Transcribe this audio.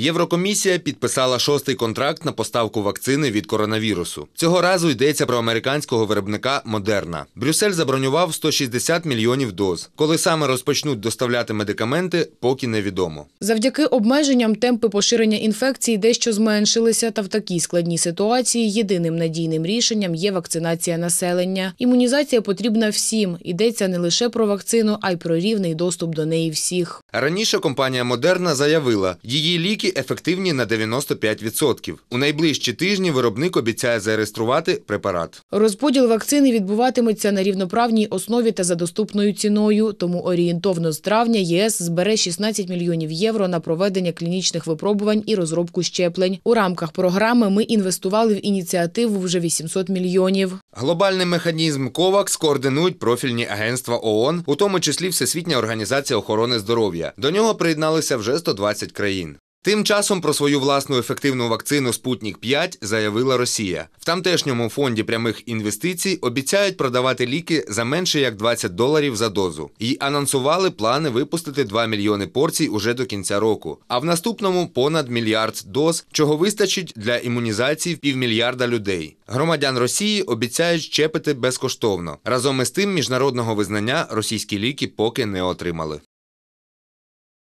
Єврокомісія підписала шостий контракт на поставку вакцини від коронавірусу. Цього разу йдеться про американського виробника Модерна. Брюссель забронював 160 мільйонів доз. Коли саме розпочнуть доставляти медикаменти, поки невідомо. Завдяки обмеженням темпи поширення інфекції дещо зменшилися. Та в такій складній ситуації єдиним надійним рішенням є вакцинація населення. Імунізація потрібна всім. Йдеться не лише про вакцину, а й про рівний доступ до неї всіх. Раніше компанія Модерна заявила, її ліки ефективні на 95%. У найближчі тижні виробник обіцяє зареєструвати препарат. Розподіл вакцини відбуватиметься на рівноправній основі та за доступною ціною. Тому орієнтовно з травня ЄС збере 16 мільйонів євро на проведення клінічних випробувань і розробку щеплень. У рамках програми ми інвестували в ініціативу вже 800 мільйонів. Глобальний механізм COVAX координують профільні агентства ООН, у тому числі Всесвітня організація охорони здоров'я. До нього приєдналися вже 120 країн. Тим часом про свою власну ефективну вакцину Спутник 5 заявила Росія. В тамтешньому фонді прямих інвестицій обіцяють продавати ліки за менше як 20 доларів за дозу і анонсували плани випустити 2 мільйони порцій уже до кінця року. А в наступному понад мільярд доз, чого вистачить для імунізації півмільярда людей. Громадян Росії обіцяють щепити безкоштовно. Разом із тим, міжнародного визнання російські ліки поки не отримали.